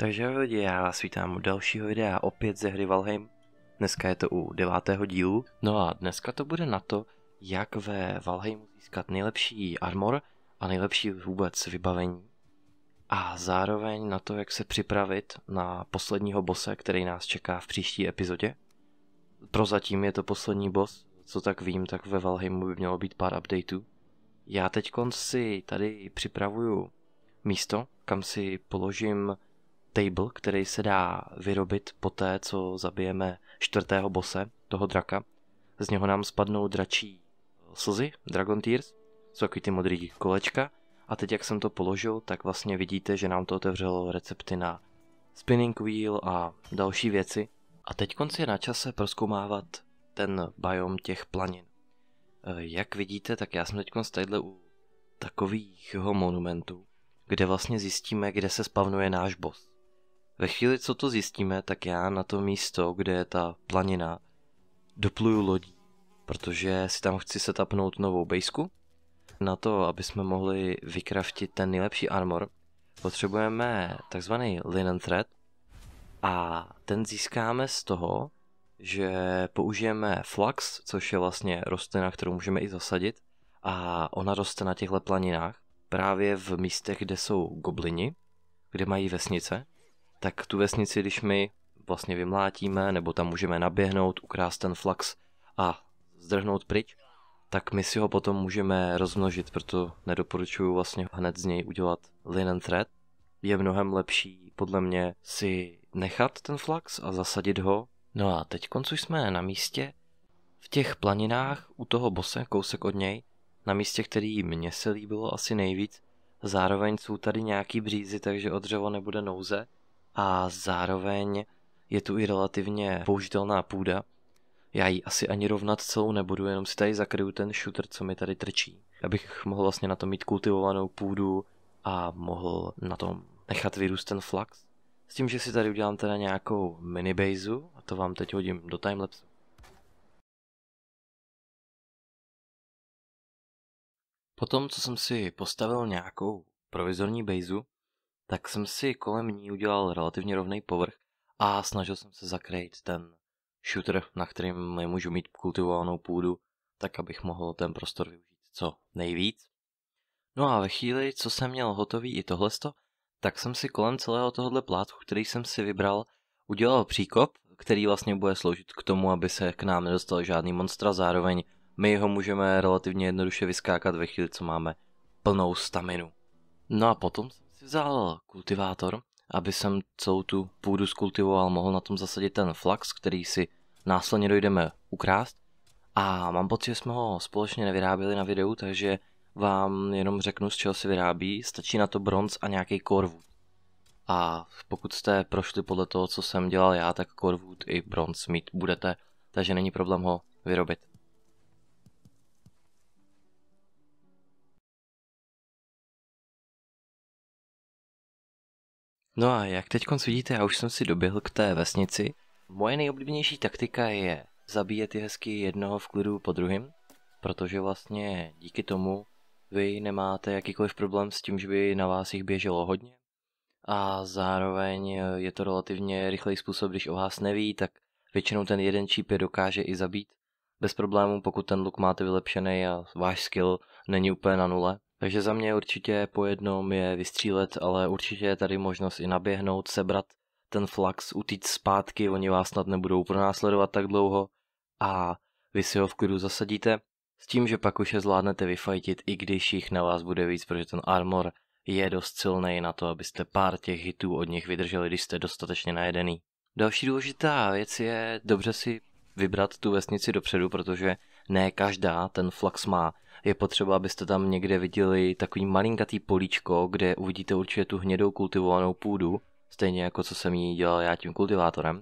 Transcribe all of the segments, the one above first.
Takže lidi, já vás vítám u dalšího videa opět ze hry Valheim. Dneska je to u devátého dílu. No a dneska to bude na to, jak ve Valheimu získat nejlepší armor a nejlepší vůbec vybavení. A zároveň na to, jak se připravit na posledního bose, který nás čeká v příští epizodě. Prozatím je to poslední boss, co tak vím, tak ve Valheimu by mělo být pár updateů. Já teď si tady připravuju místo, kam si položím table, který se dá vyrobit po té, co zabijeme čtvrtého bose, toho draka. Z něho nám spadnou dračí slzy, Dragon Tears, jsou takový ty modrý kolečka. A teď, jak jsem to položil, tak vlastně vidíte, že nám to otevřelo recepty na spinning wheel a další věci. A teď konci je na čase proskoumávat ten biom těch planin. Eh, jak vidíte, tak já jsem teď z téhle u takových monumentů, kde vlastně zjistíme, kde se spavnuje náš boss. Ve chvíli, co to zjistíme, tak já na to místo, kde je ta planina, dopluju lodí, protože si tam chci setapnout novou bejsku. Na to, aby jsme mohli vykraftit ten nejlepší armor, potřebujeme takzvaný linen thread a ten získáme z toho, že použijeme flax, což je vlastně rostlina, kterou můžeme i zasadit a ona roste na těchto planinách, právě v místech, kde jsou goblini, kde mají vesnice tak tu vesnici, když my vlastně vymlátíme, nebo tam můžeme naběhnout, ukrást ten flax a zdrhnout pryč, tak my si ho potom můžeme rozmnožit, proto nedoporučuju vlastně hned z něj udělat linen thread. Je mnohem lepší podle mě si nechat ten flax a zasadit ho. No a teď koncu jsme na místě, v těch planinách u toho bose, kousek od něj, na místě, který mně se líbilo asi nejvíc, zároveň jsou tady nějaký břízy, takže o dřevo nebude nouze a zároveň je tu i relativně použitelná půda. Já ji asi ani rovnat celou nebudu, jenom si tady zakryju ten shooter, co mi tady trčí. Abych mohl vlastně na tom mít kultivovanou půdu a mohl na tom nechat vyrůst ten flax. S tím, že si tady udělám teda nějakou minibejzu a to vám teď hodím do timelapse. Potom, co jsem si postavil nějakou provizorní bejzu, tak jsem si kolem ní udělal relativně rovný povrch a snažil jsem se zakrýt ten shooter, na kterým nemůžu mít kultivovanou půdu, tak abych mohl ten prostor využít co nejvíc. No a ve chvíli, co jsem měl hotový i tohleto, tak jsem si kolem celého tohohle plátku, který jsem si vybral, udělal příkop, který vlastně bude sloužit k tomu, aby se k nám nedostal žádný monstra, zároveň my ho můžeme relativně jednoduše vyskákat ve chvíli, co máme plnou staminu. No a potom jsem vzal kultivátor, aby jsem celou tu půdu skultivoval, mohl na tom zasadit ten flax, který si následně dojdeme ukrást. A mám pocit, že jsme ho společně nevyráběli na videu, takže vám jenom řeknu, z čeho se vyrábí. Stačí na to bronz a nějaký korvut. A pokud jste prošli podle toho, co jsem dělal já, tak korvut i bronz mít budete, takže není problém ho vyrobit. No a jak teď vidíte, já už jsem si doběhl k té vesnici. Moje nejoblíbenější taktika je zabíjet ty hezky jednoho v klidu po druhém, protože vlastně díky tomu vy nemáte jakýkoliv problém s tím, že by na vás jich běželo hodně a zároveň eh, je to relativně rychlej způsob, když o vás neví, tak většinou ten jeden číp je dokáže i zabít bez problémů, pokud ten luk máte vylepšený a váš skill není úplně na nule. Takže za mě určitě po jednom je vystřílet, ale určitě je tady možnost i naběhnout, sebrat ten flax, utíct zpátky, oni vás snad nebudou pronásledovat tak dlouho a vy si ho v klidu zasadíte, s tím, že pak už je zvládnete vyfajtit, i když jich na vás bude víc, protože ten armor je dost silný na to, abyste pár těch hitů od nich vydrželi, když jste dostatečně najedený. Další důležitá věc je dobře si vybrat tu vesnici dopředu, protože ne každá ten flax má. Je potřeba, abyste tam někde viděli takový malinkatý políčko, kde uvidíte určitě tu hnědou kultivovanou půdu, stejně jako co jsem jí dělal já tím kultivátorem.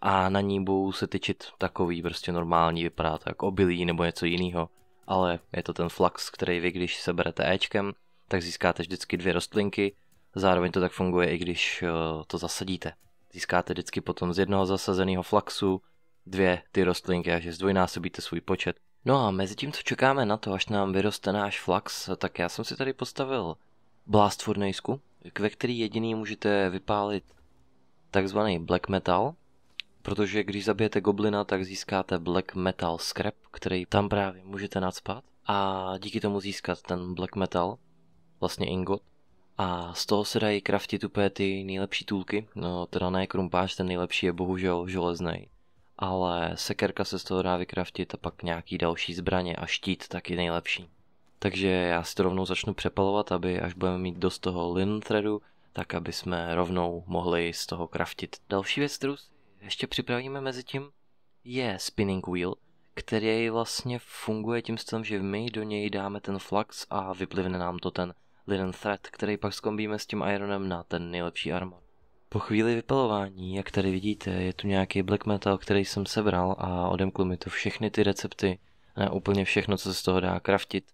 A na ní budou se tyčit takový prostě normální, vypadá to jako obilí nebo něco jiného. Ale je to ten flax, který vy, když seberete Ečkem, tak získáte vždycky dvě rostlinky, zároveň to tak funguje i když eh, to zasadíte. Získáte vždycky potom z jednoho zasazeného flaxu dvě ty rostlinky a že zdvojnásobíte svůj počet. No a mezi tím, co čekáme na to, až nám vyroste náš flax, tak já jsem si tady postavil Blast Furnaceku, ve který jediný můžete vypálit takzvaný black metal, protože když zabijete goblina, tak získáte black metal scrap, který tam právě můžete nadspat a díky tomu získat ten black metal, vlastně ingot. A z toho se dají kraftit úplně ty nejlepší tůlky, no teda ne krumpáč, ten nejlepší je bohužel železný ale sekerka se z toho dá vykraftit a pak nějaký další zbraně a štít taky nejlepší. Takže já si to rovnou začnu přepalovat, aby až budeme mít dost toho lin threadu, tak aby jsme rovnou mohli z toho kraftit. Další věc, kterou ještě připravíme mezi tím, je spinning wheel, který vlastně funguje tím stylem, že my do něj dáme ten flux a vyplivne nám to ten linen thread, který pak skombíme s tím ironem na ten nejlepší armor. Po chvíli vypalování, jak tady vidíte, je tu nějaký black metal, který jsem sebral a odemkl mi to všechny ty recepty na úplně všechno, co se z toho dá kraftit.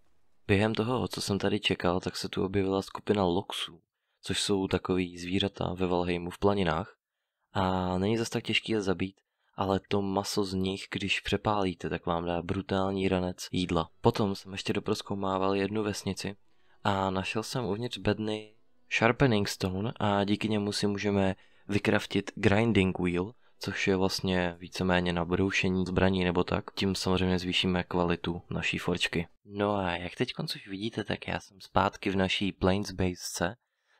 Během toho, co jsem tady čekal, tak se tu objevila skupina loxů, což jsou takový zvířata ve Valheimu v planinách. A není zas tak těžký je zabít, ale to maso z nich, když přepálíte, tak vám dá brutální ranec jídla. Potom jsem ještě doproskoumával jednu vesnici a našel jsem uvnitř bedny Sharpening Stone a díky němu si můžeme vykraftit Grinding Wheel, což je vlastně víceméně na broušení zbraní nebo tak. Tím samozřejmě zvýšíme kvalitu naší forčky. No a jak teď už vidíte, tak já jsem zpátky v naší Plains base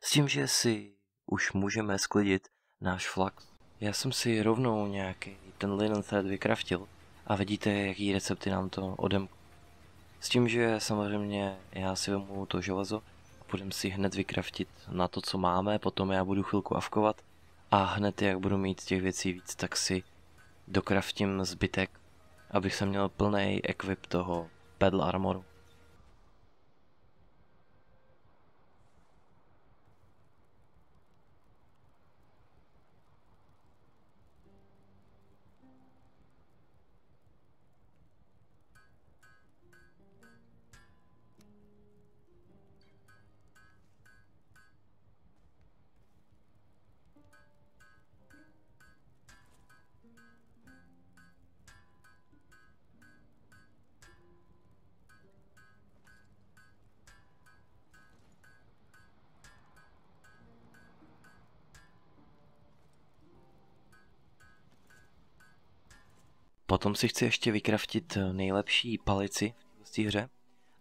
s tím, že si už můžeme sklidit náš flak. Já jsem si rovnou nějaký ten linen thread vykraftil a vidíte, jaký recepty nám to odem. S tím, že samozřejmě já si vemu to železo půjdeme si hned vykraftit na to, co máme, potom já budu chvilku avkovat a hned jak budu mít těch věcí víc, tak si dokraftím zbytek, abych se měl plný equip toho pedal armoru. Potom si chci ještě vykraftit eh, nejlepší palici v té hře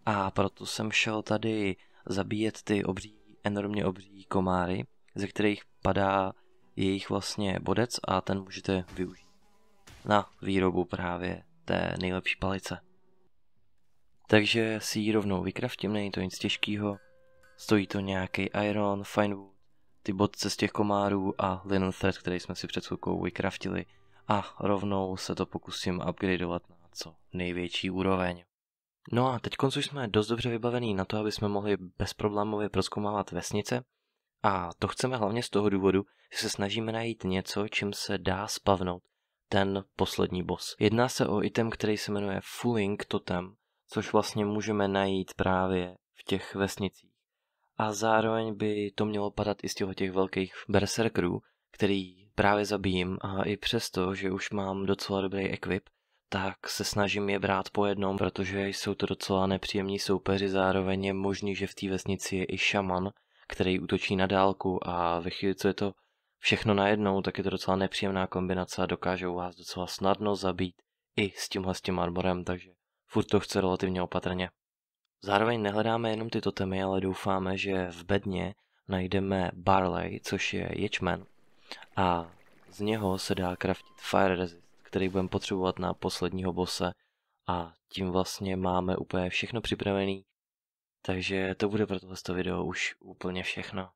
a proto jsem šel tady zabíjet ty obří, enormně obří komáry, ze kterých padá jejich vlastně bodec a ten můžete využít na výrobu právě té nejlepší palice. Takže si ji rovnou vykraftím, není to nic těžkého. Stojí to nějaký iron, fine wood, ty bodce z těch komárů a linen thread, který jsme si před chvilkou vykraftili a rovnou se to pokusím upgradeovat na co největší úroveň. No a teď už jsme dost dobře vybavení na to, aby jsme mohli bezproblémově proskoumávat vesnice a to chceme hlavně z toho důvodu, že se snažíme najít něco, čím se dá spavnout ten poslední boss. Jedná se o item, který se jmenuje Fooling Totem, což vlastně můžeme najít právě v těch vesnicích. A zároveň by to mělo padat i z těch velkých berserkerů, který právě zabijím a i přesto, že už mám docela dobrý ekvip, tak se snažím je brát po jednom, protože jsou to docela nepříjemní soupeři, zároveň je možný, že v té vesnici je i šaman, který útočí na dálku a ve chvíli, co je to všechno najednou, tak je to docela nepříjemná kombinace a dokážou vás docela snadno zabít i s tímhle s tím armorem, takže furt to chce relativně opatrně. Zároveň nehledáme jenom ty totemy, ale doufáme, že v bedně najdeme barley, což je ječmen, a z něho se dá kraftit Fire Resist, který budeme potřebovat na posledního bose. A tím vlastně máme úplně všechno připravený. Takže to bude pro tohle video už úplně všechno.